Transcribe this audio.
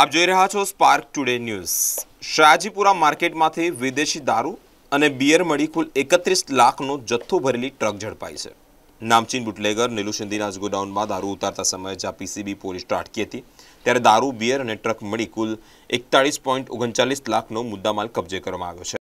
આપ જોઈ રહ્યા છો સ્પાર્ક ટુડે ન્યૂઝ શાહજીપુરા માર્કેટમાંથી વિદેશી દારૂ અને બિયર મળી કુલ એકત્રીસ લાખનો જથ્થો ભરેલી ટ્રક ઝડપાઈ છે નામચીન બુટલેગર નીલુ સિંધીના ગોડાઉનમાં દારૂ ઉતારતા સમયે જ્યાં પીસીબી પોલીસ અટકી હતી ત્યારે દારૂ બિયર અને ટ્રક મળી કુલ એકતાળીસ પોઈન્ટ ઓગણચાલીસ લાખનો મુદ્દામાલ કબજે કરવામાં આવ્યો છે